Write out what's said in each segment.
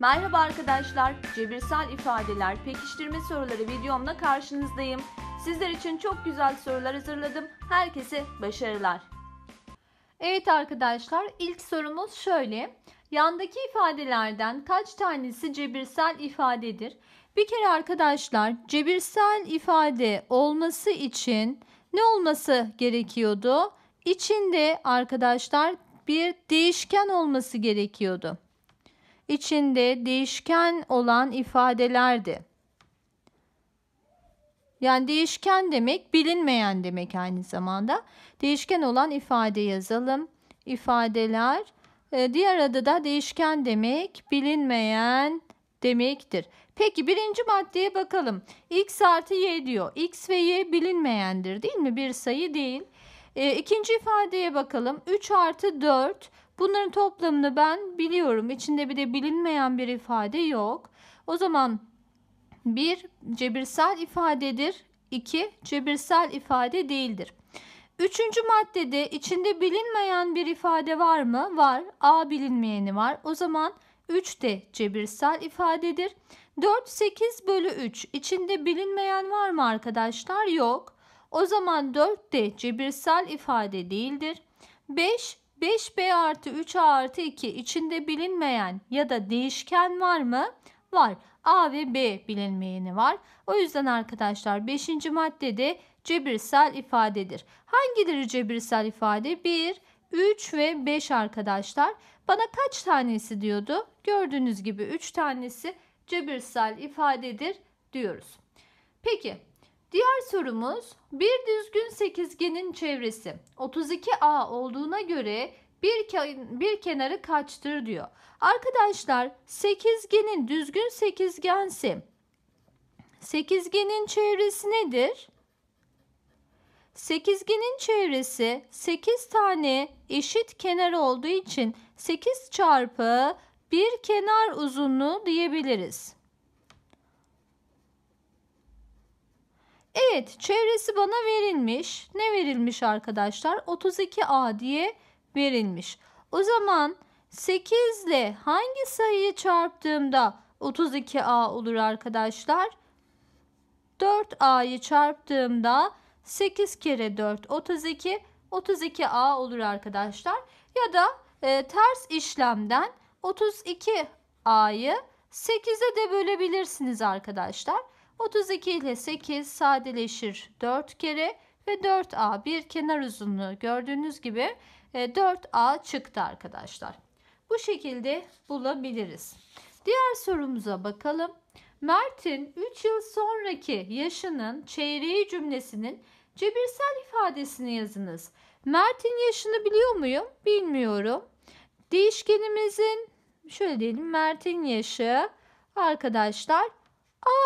Merhaba arkadaşlar, cebirsel ifadeler, pekiştirme soruları videomla karşınızdayım. Sizler için çok güzel sorular hazırladım. Herkese başarılar. Evet arkadaşlar, ilk sorumuz şöyle. Yandaki ifadelerden kaç tanesi cebirsel ifadedir? Bir kere arkadaşlar, cebirsel ifade olması için ne olması gerekiyordu? İçinde arkadaşlar bir değişken olması gerekiyordu içinde değişken olan ifadelerdi. Yani değişken demek bilinmeyen demek aynı zamanda. Değişken olan ifade yazalım. İfadeler e, diğer adı da değişken demek bilinmeyen demektir. Peki birinci maddeye bakalım. X artı Y diyor. X ve Y bilinmeyendir değil mi? Bir sayı değil. E, ikinci ifadeye bakalım. 3 artı 4 Bunların toplamını ben biliyorum. İçinde bir de bilinmeyen bir ifade yok. O zaman bir cebirsel ifadedir. 2. Cebirsel ifade değildir. Üçüncü maddede içinde bilinmeyen bir ifade var mı? Var. A bilinmeyeni var. O zaman 3 de cebirsel ifadedir. 4 8 bölü 3 içinde bilinmeyen var mı arkadaşlar? Yok. O zaman 4 de cebirsel ifade değildir. 5 5b artı 3a artı 2 içinde bilinmeyen ya da değişken var mı? Var. A ve B bilinmeyeni var. O yüzden arkadaşlar 5. maddede cebirsel ifadedir. Hangileri cebirsel ifade? 1, 3 ve 5 arkadaşlar. Bana kaç tanesi diyordu? Gördüğünüz gibi 3 tanesi cebirsel ifadedir diyoruz. Peki Diğer sorumuz bir düzgün sekizgenin çevresi 32A olduğuna göre bir, ke bir kenarı kaçtır diyor. Arkadaşlar sekizgenin düzgün sekizgensi sekizgenin çevresi nedir? Sekizgenin çevresi 8 tane eşit kenar olduğu için 8 çarpı bir kenar uzunluğu diyebiliriz. Evet çevresi bana verilmiş. Ne verilmiş arkadaşlar? 32A diye verilmiş. O zaman 8 ile hangi sayıyı çarptığımda 32A olur arkadaşlar? 4A'yı çarptığımda 8 kere 4 32 32A olur arkadaşlar. Ya da e, ters işlemden 32A'yı 8'e de bölebilirsiniz arkadaşlar. 32 ile 8 sadeleşir 4 kere ve 4A bir kenar uzunluğu gördüğünüz gibi 4A e, çıktı arkadaşlar. Bu şekilde bulabiliriz. Diğer sorumuza bakalım. Mert'in 3 yıl sonraki yaşının çeyreği cümlesinin cebirsel ifadesini yazınız. Mert'in yaşını biliyor muyum? Bilmiyorum. Değişkenimizin şöyle diyelim Mert'in yaşı arkadaşlar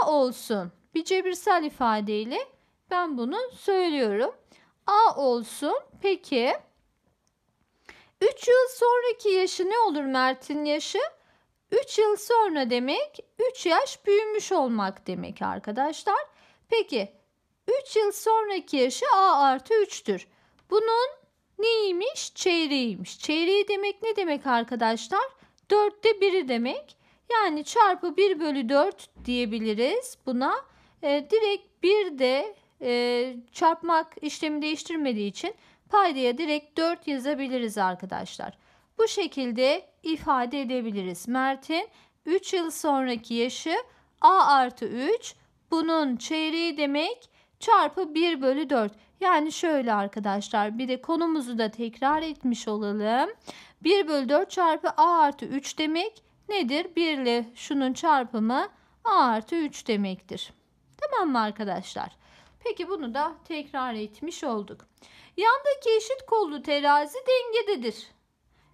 A olsun. Bir cebirsel ifadeyle ben bunu söylüyorum. A olsun. Peki 3 yıl sonraki yaşı ne olur Mert'in yaşı? 3 yıl sonra demek 3 yaş büyümüş olmak demek arkadaşlar. Peki 3 yıl sonraki yaşı A artı 3'tür. Bunun neymiş? Çeyreğiymiş. Çeyreği demek ne demek arkadaşlar? 4'te 1'i demek. Yani çarpı 1 bölü 4 diyebiliriz buna. E, direkt 1 de e, çarpmak işlemi değiştirmediği için paydaya direkt 4 yazabiliriz arkadaşlar. Bu şekilde ifade edebiliriz. Mert'in 3 yıl sonraki yaşı A artı 3 bunun çeyreği demek çarpı 1 bölü 4. Yani şöyle arkadaşlar bir de konumuzu da tekrar etmiş olalım. 1 bölü 4 çarpı A artı 3 demek nedir? 1 ile şunun çarpımı a artı 3 demektir. Tamam mı arkadaşlar? Peki bunu da tekrar etmiş olduk. Yandaki eşit kollu terazi dengededir.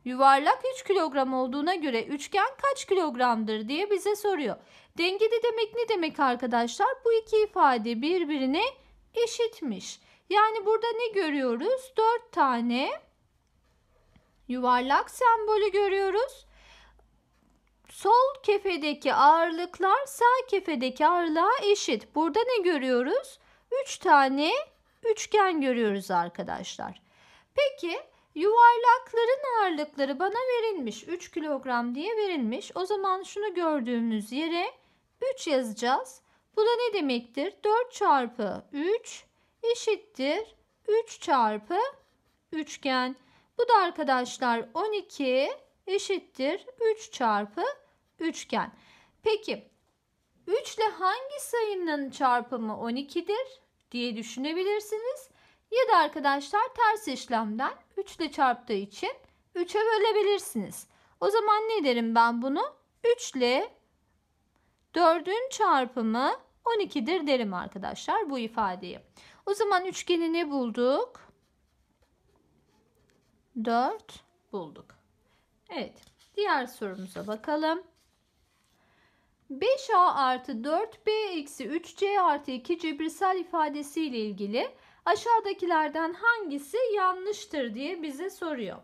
Yuvarlak 3 kilogram olduğuna göre üçgen kaç kilogramdır diye bize soruyor. Dengede demek ne demek arkadaşlar? Bu iki ifade birbirine eşitmiş. Yani burada ne görüyoruz? 4 tane yuvarlak sembolü görüyoruz. Sol kefedeki ağırlıklar sağ kefedeki ağırlığa eşit. Burada ne görüyoruz? 3 tane üçgen görüyoruz arkadaşlar. Peki yuvarlakların ağırlıkları bana verilmiş. 3 kilogram diye verilmiş. O zaman şunu gördüğümüz yere 3 yazacağız. Bu da ne demektir? 4 çarpı 3 eşittir 3 çarpı üçgen. Bu da arkadaşlar 12 eşittir 3 çarpı üçgen. Peki 3 ile hangi sayının çarpımı 12'dir diye düşünebilirsiniz. Ya da arkadaşlar ters işlemden 3 ile çarptığı için 3'e bölebilirsiniz. O zaman ne derim ben bunu? 3 ile 4'ün çarpımı 12'dir derim arkadaşlar bu ifadeyi. O zaman üçgeni ne bulduk? 4 bulduk. Evet diğer sorumuza bakalım. 5a artı 4b eksi 3c artı 2 cebrisel ifadesiyle ilgili aşağıdakilerden hangisi yanlıştır diye bize soruyor.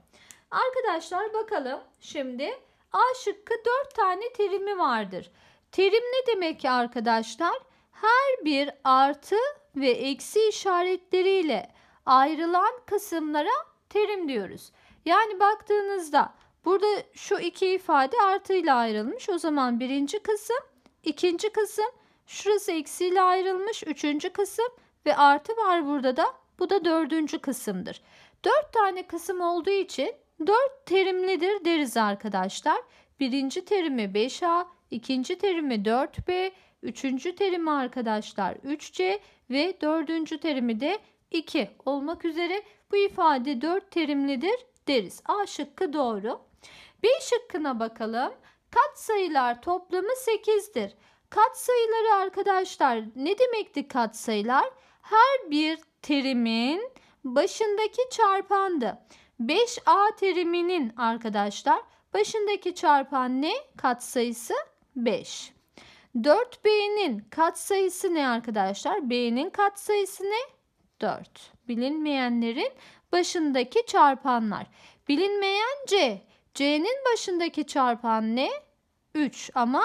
Arkadaşlar bakalım şimdi A şıkkı 4 tane terimi vardır. Terim ne demek ki arkadaşlar? Her bir artı ve eksi işaretleriyle ayrılan kısımlara terim diyoruz. Yani baktığınızda Burada şu iki ifade artıyla ayrılmış. O zaman birinci kısım, ikinci kısım, şurası eksiyle ayrılmış. Üçüncü kısım ve artı var burada da. Bu da dördüncü kısımdır. Dört tane kısım olduğu için dört terimlidir deriz arkadaşlar. Birinci terimi 5A, ikinci terimi 4B, üçüncü terimi arkadaşlar 3C ve dördüncü terimi de 2 olmak üzere bu ifade 4 terimlidir deriz. A şıkkı doğru. B şıkkına bakalım. Kat sayılar toplamı 8'dir. sayıları arkadaşlar ne demekti kat sayılar? Her bir terimin başındaki çarpandı. 5A teriminin arkadaşlar başındaki çarpan ne? Kat sayısı 5. 4B'nin sayısı ne arkadaşlar? B'nin katsayısı ne? 4. Bilinmeyenlerin başındaki çarpanlar. Bilinmeyen C. C'nin başındaki çarpan ne? 3 ama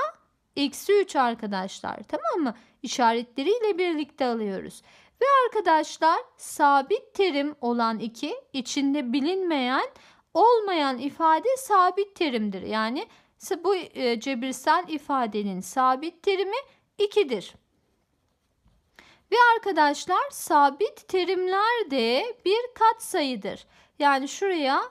eksi 3 arkadaşlar tamam mı? İşaretleriyle birlikte alıyoruz. Ve arkadaşlar sabit terim olan 2 içinde bilinmeyen olmayan ifade sabit terimdir. Yani bu e, cebirsel ifadenin sabit terimi 2'dir. Ve arkadaşlar sabit terimler de bir katsayıdır. Yani şuraya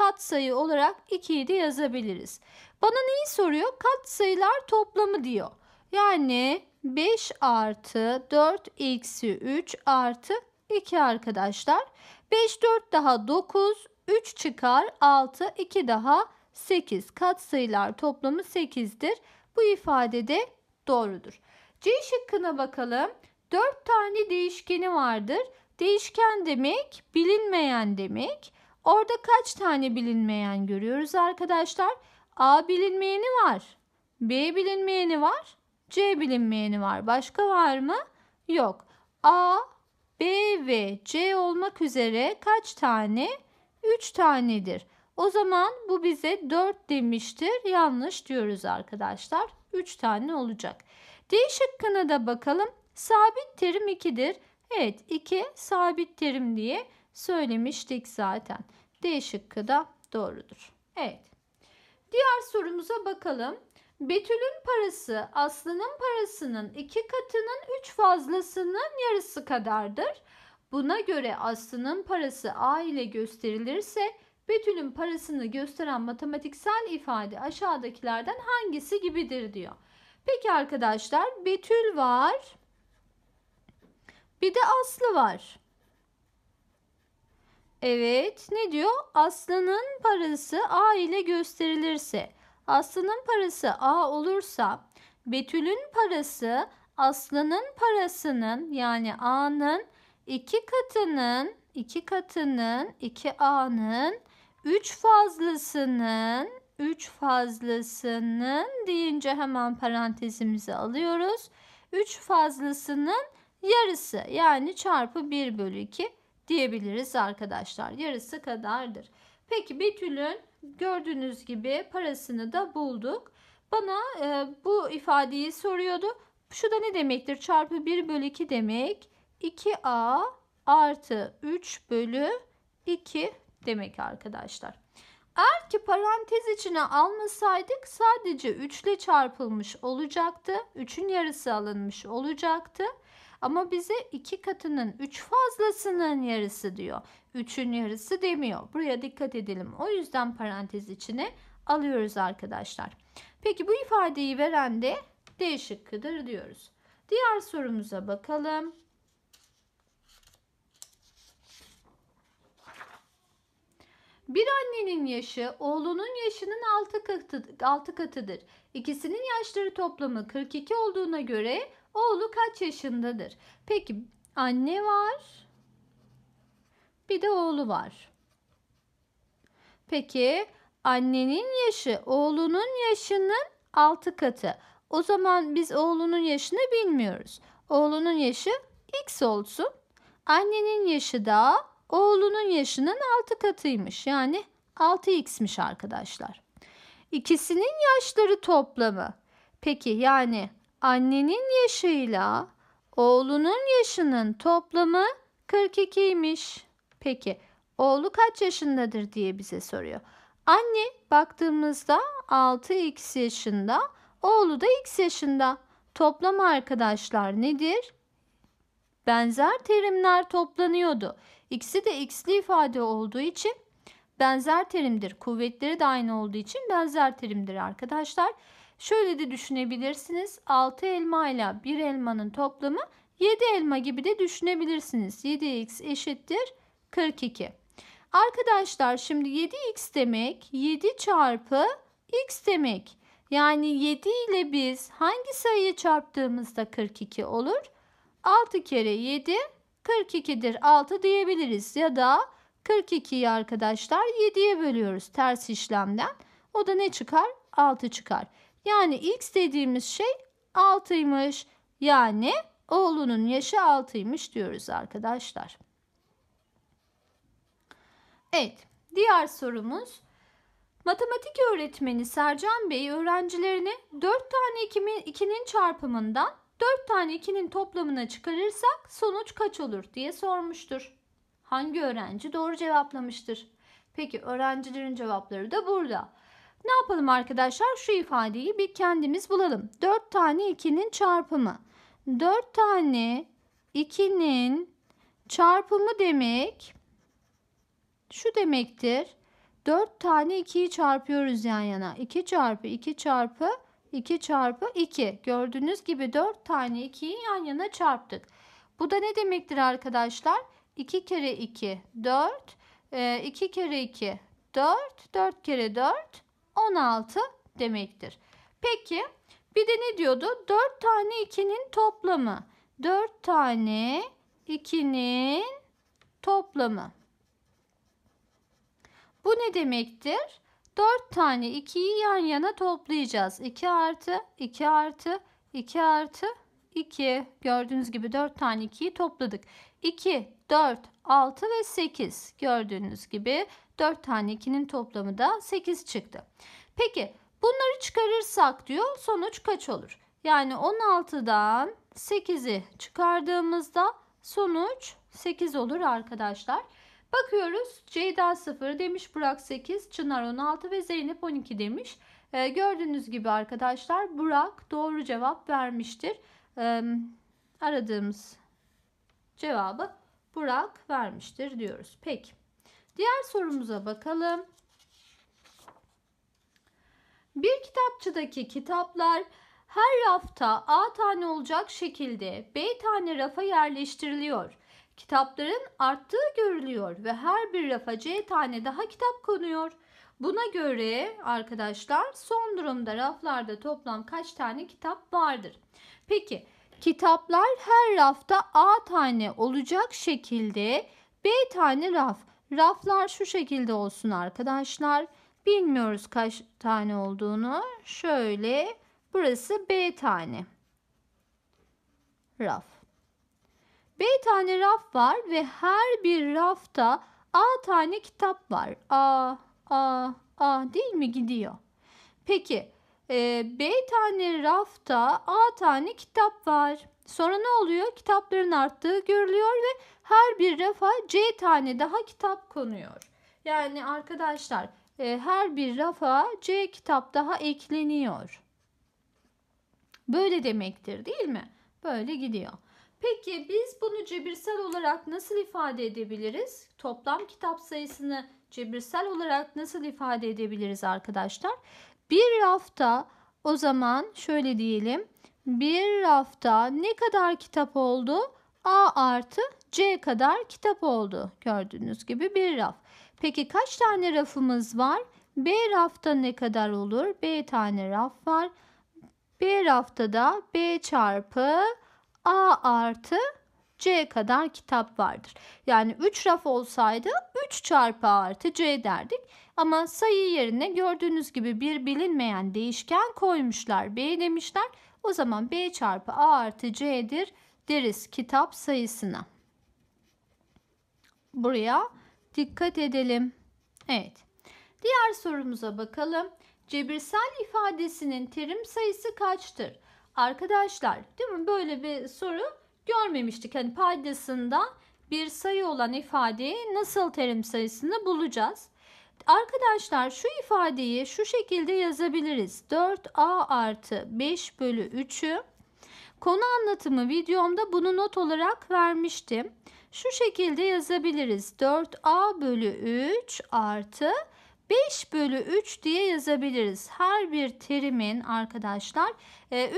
katsayı olarak 2'yi de yazabiliriz. Bana neyi soruyor? Katsayılar toplamı diyor. Yani 5 artı 4 eksi 3 artı 2 arkadaşlar. 5 4 daha 9 3 çıkar 6 2 daha 8 katsayılar toplamı 8'dir. Bu ifade de doğrudur. C şıkkına bakalım. 4 tane değişkeni vardır. Değişken demek bilinmeyen demek. Orada kaç tane bilinmeyen görüyoruz arkadaşlar? A bilinmeyeni var. B bilinmeyeni var. C bilinmeyeni var. Başka var mı? Yok. A, B ve C olmak üzere kaç tane? 3 tanedir. O zaman bu bize 4 demiştir. Yanlış diyoruz arkadaşlar. 3 tane olacak. D şıkkına da bakalım. Sabit terim 2'dir. Evet 2 sabit terim diye söylemiştik zaten. D şıkkı da doğrudur. Evet. Diğer sorumuza bakalım. Betül'ün parası Aslı'nın parasının iki katının üç fazlasının yarısı kadardır. Buna göre Aslı'nın parası A ile gösterilirse Betül'ün parasını gösteren matematiksel ifade aşağıdakilerden hangisi gibidir diyor. Peki arkadaşlar Betül var. Bir de Aslı var. Evet ne diyor? Aslı'nın parası A ile gösterilirse. Aslı'nın parası A olursa Betül'ün parası Aslı'nın parasının yani A'nın iki katının iki katının iki A'nın üç fazlasının üç fazlasının deyince hemen parantezimizi alıyoruz. Üç fazlasının yarısı yani çarpı 1 bölü 2 diyebiliriz arkadaşlar. Yarısı kadardır. Peki Betül'ün gördüğünüz gibi parasını da bulduk. Bana e, bu ifadeyi soruyordu. Şu da ne demektir? Çarpı 1 bölü 2 demek. 2a artı 3 bölü 2 demek arkadaşlar. Eğer ki parantez içine almasaydık sadece 3 ile çarpılmış olacaktı. 3'ün yarısı alınmış olacaktı. Ama bize iki katının üç fazlasının yarısı diyor. üçün yarısı demiyor. Buraya dikkat edelim. O yüzden parantez içine alıyoruz arkadaşlar. Peki bu ifadeyi veren de D şıkkıdır diyoruz. Diğer sorumuza bakalım. Bir annenin yaşı oğlunun yaşının 6 6 katıdır. İkisinin yaşları toplamı 42 olduğuna göre Oğlu kaç yaşındadır? Peki anne var. Bir de oğlu var. Peki annenin yaşı oğlunun yaşının 6 katı. O zaman biz oğlunun yaşını bilmiyoruz. Oğlunun yaşı x olsun. Annenin yaşı da oğlunun yaşının 6 katıymış. Yani 6x'miş arkadaşlar. İkisinin yaşları toplamı. Peki yani annenin yaşıyla oğlunun yaşının toplamı 42 42'ymiş. Peki oğlu kaç yaşındadır diye bize soruyor. Anne baktığımızda 6x yaşında, oğlu da x yaşında. Toplam arkadaşlar nedir? Benzer terimler toplanıyordu. İkisi de x'li ifade olduğu için benzer terimdir. Kuvvetleri de aynı olduğu için benzer terimdir arkadaşlar. Şöyle de düşünebilirsiniz. 6 elma ile 1 elmanın toplamı 7 elma gibi de düşünebilirsiniz. 7x eşittir 42. Arkadaşlar şimdi 7x demek 7 çarpı x demek. Yani 7 ile biz hangi sayıyı çarptığımızda 42 olur? 6 kere 7 42'dir 6 diyebiliriz ya da 42'yi arkadaşlar 7'ye bölüyoruz ters işlemden. O da ne çıkar? 6 çıkar. Yani x dediğimiz şey 6'ymış. Yani oğlunun yaşı 6'ymış diyoruz arkadaşlar. Evet, diğer sorumuz. Matematik öğretmeni Sercan Bey öğrencilerine 4 tane 2'nin çarpımından 4 tane 2'nin toplamına çıkarırsak sonuç kaç olur diye sormuştur. Hangi öğrenci doğru cevaplamıştır? Peki öğrencilerin cevapları da burada. Ne yapalım arkadaşlar? Şu ifadeyi bir kendimiz bulalım. 4 tane 2'nin çarpımı. 4 tane 2'nin çarpımı demek şu demektir. 4 tane 2'yi çarpıyoruz yan yana. 2 çarpı 2 çarpı 2 çarpı 2. Gördüğünüz gibi 4 tane 2'yi yan yana çarptık. Bu da ne demektir arkadaşlar? 2 kere 2 4. 2 kere 2 4. 4 kere 4 16 demektir. Peki bir de ne diyordu? 4 tane 2'nin toplamı. 4 tane 2'nin toplamı. Bu ne demektir? 4 tane 2'yi yan yana toplayacağız. 2 artı 2 artı 2 artı 2. Gördüğünüz gibi 4 tane 2'yi topladık. 2, 4, 6 ve 8. Gördüğünüz gibi 4 tane 2'nin toplamı da 8 çıktı. Peki bunları çıkarırsak diyor sonuç kaç olur? Yani 16'dan 8'i çıkardığımızda sonuç 8 olur arkadaşlar. Bakıyoruz Ceyda 0 demiş, Burak 8, Çınar 16 ve Zeynep 12 demiş. Ee, gördüğünüz gibi arkadaşlar Burak doğru cevap vermiştir. Ee, aradığımız cevabı Burak vermiştir diyoruz. Peki. Diğer sorumuza bakalım. Bir kitapçıdaki kitaplar her rafta A tane olacak şekilde B tane rafa yerleştiriliyor. Kitapların arttığı görülüyor ve her bir rafa C tane daha kitap konuyor. Buna göre arkadaşlar son durumda raflarda toplam kaç tane kitap vardır? Peki kitaplar her rafta A tane olacak şekilde B tane raf. Raflar şu şekilde olsun arkadaşlar. Bilmiyoruz kaç tane olduğunu. Şöyle burası B tane raf. B tane raf var ve her bir rafta A tane kitap var. A, A, A değil mi gidiyor? Peki e, B tane rafta A tane kitap var. Sonra ne oluyor? Kitapların arttığı görülüyor ve her bir rafa C tane daha kitap konuyor. Yani arkadaşlar e, her bir rafa C kitap daha ekleniyor. Böyle demektir değil mi? Böyle gidiyor. Peki biz bunu cebirsel olarak nasıl ifade edebiliriz? Toplam kitap sayısını cebirsel olarak nasıl ifade edebiliriz arkadaşlar? Bir rafta o zaman şöyle diyelim. Bir rafta ne kadar kitap oldu? A artı C kadar kitap oldu. Gördüğünüz gibi bir raf. Peki kaç tane rafımız var? B rafta ne kadar olur? B tane raf var. B rafta da B çarpı A artı C kadar kitap vardır. Yani 3 raf olsaydı 3 çarpı A artı C derdik. Ama sayı yerine gördüğünüz gibi bir bilinmeyen değişken koymuşlar. B demişler. O zaman B çarpı A artı C'dir deriz kitap sayısına. Buraya dikkat edelim. Evet. Diğer sorumuza bakalım. Cebirsel ifadesinin terim sayısı kaçtır? Arkadaşlar değil mi böyle bir soru görmemiştik. Hani paydasında bir sayı olan ifadeyi nasıl terim sayısını bulacağız? Arkadaşlar şu ifadeyi şu şekilde yazabiliriz. 4a artı 5 bölü 3'ü konu anlatımı videomda bunu not olarak vermiştim. Şu şekilde yazabiliriz. 4a bölü 3 artı 5 bölü 3 diye yazabiliriz. Her bir terimin arkadaşlar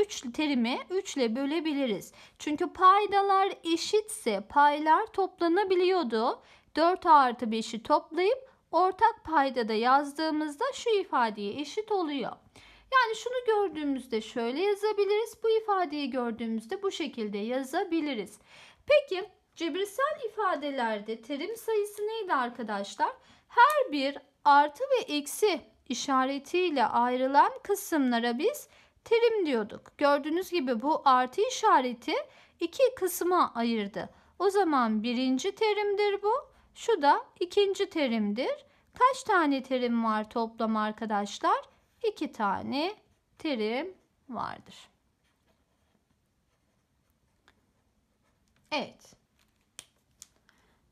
3 e, terimi 3 ile bölebiliriz. Çünkü paydalar eşitse paylar toplanabiliyordu. 4 artı 5'i toplayıp ortak paydada yazdığımızda şu ifadeye eşit oluyor. Yani şunu gördüğümüzde şöyle yazabiliriz. Bu ifadeyi gördüğümüzde bu şekilde yazabiliriz. Peki cebirsel ifadelerde terim sayısı neydi arkadaşlar? Her bir artı ve eksi işaretiyle ayrılan kısımlara biz terim diyorduk. Gördüğünüz gibi bu artı işareti iki kısma ayırdı. O zaman birinci terimdir bu. Şu da ikinci terimdir. Kaç tane terim var toplam arkadaşlar? İki tane terim vardır. Evet.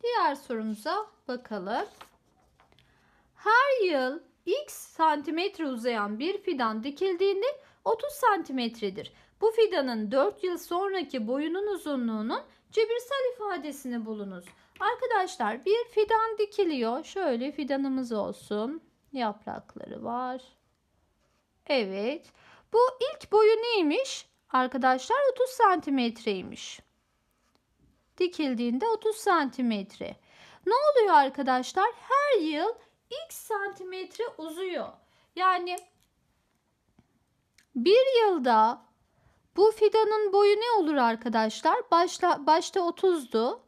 Diğer sorumuza bakalım. Her yıl x santimetre uzayan bir fidan dikildiğinde 30 santimetredir. Bu fidanın 4 yıl sonraki boyunun uzunluğunun cebirsel ifadesini bulunuz. Arkadaşlar bir fidan dikiliyor. Şöyle fidanımız olsun. Yaprakları var. Evet. Bu ilk boyu neymiş? Arkadaşlar 30 santimetreymiş. Dikildiğinde 30 santimetre. Ne oluyor arkadaşlar? Her yıl x santimetre uzuyor. Yani bir yılda bu fidanın boyu ne olur arkadaşlar? Başla, başta 30'du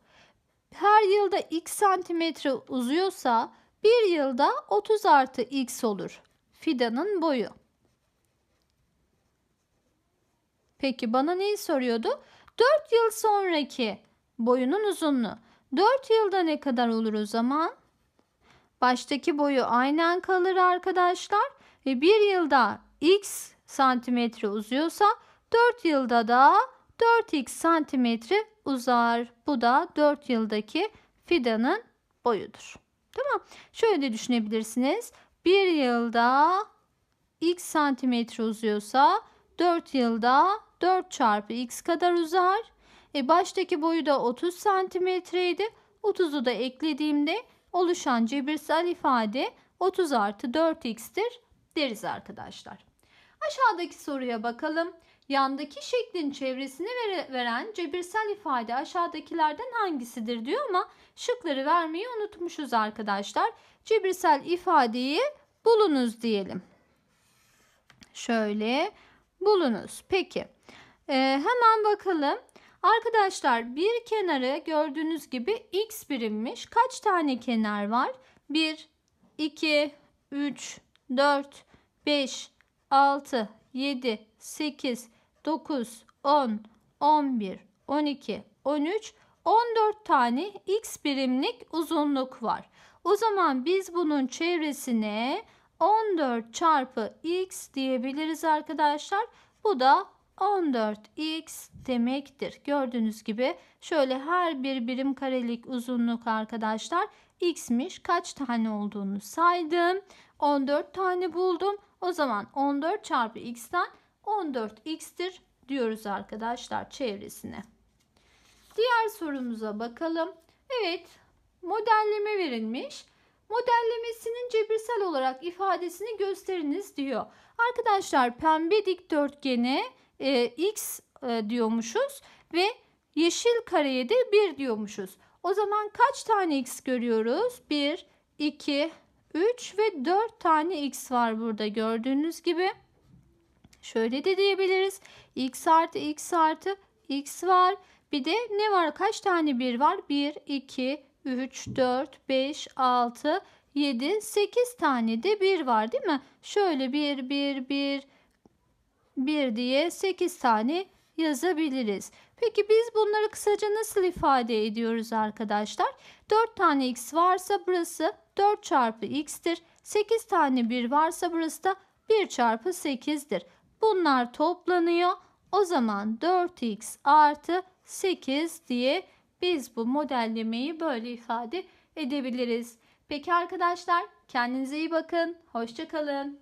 her yılda x santimetre uzuyorsa bir yılda 30 artı x olur. Fidanın boyu. Peki bana neyi soruyordu? 4 yıl sonraki boyunun uzunluğu. 4 yılda ne kadar olur o zaman? Baştaki boyu aynen kalır arkadaşlar. Ve bir yılda x santimetre uzuyorsa 4 yılda da 4x santimetre uzar. Bu da 4 yıldaki fidanın boyudur. Tamam. Şöyle de düşünebilirsiniz. 1 yılda x santimetre uzuyorsa 4 yılda 4 çarpı x kadar uzar. E baştaki boyu da 30 santimetreydi. 30'u da eklediğimde oluşan cebirsel ifade 30 artı 4x'tir deriz arkadaşlar. Aşağıdaki soruya bakalım. Yandaki şeklin çevresini veren cebirsel ifade aşağıdakilerden hangisidir diyor ama şıkları vermeyi unutmuşuz arkadaşlar. Cebirsel ifadeyi bulunuz diyelim. Şöyle bulunuz. Peki ee, hemen bakalım. Arkadaşlar bir kenarı gördüğünüz gibi x birimmiş. Kaç tane kenar var? 1, 2, 3, 4, 5, 6, 7, 8, 9, 10, 11, 12, 13, 14 tane x birimlik uzunluk var. O zaman biz bunun çevresine 14 çarpı x diyebiliriz arkadaşlar. Bu da 14x demektir. Gördüğünüz gibi şöyle her bir birim karelik uzunluk arkadaşlar x'miş. Kaç tane olduğunu saydım. 14 tane buldum. O zaman 14 çarpı x'ten 14x'tir diyoruz arkadaşlar çevresine. Diğer sorumuza bakalım. Evet modelleme verilmiş. Modellemesinin cebirsel olarak ifadesini gösteriniz diyor. Arkadaşlar pembe dikdörtgene e, x e, diyormuşuz ve yeşil kareye de 1 diyormuşuz. O zaman kaç tane x görüyoruz? 1, 2, 3 ve 4 tane x var burada gördüğünüz gibi. Şöyle de diyebiliriz. X artı X artı X var. Bir de ne var? Kaç tane 1 var? 1, 2, 3, 4, 5, 6, 7, 8 tane de 1 var değil mi? Şöyle 1, 1, 1, 1 diye 8 tane yazabiliriz. Peki biz bunları kısaca nasıl ifade ediyoruz arkadaşlar? 4 tane x varsa burası 4 çarpı x'tir. 8 tane 1 varsa burası da 1 çarpı 8'dir. Bunlar toplanıyor. O zaman 4x artı 8 diye biz bu modellemeyi böyle ifade edebiliriz. Peki arkadaşlar kendinize iyi bakın. Hoşçakalın.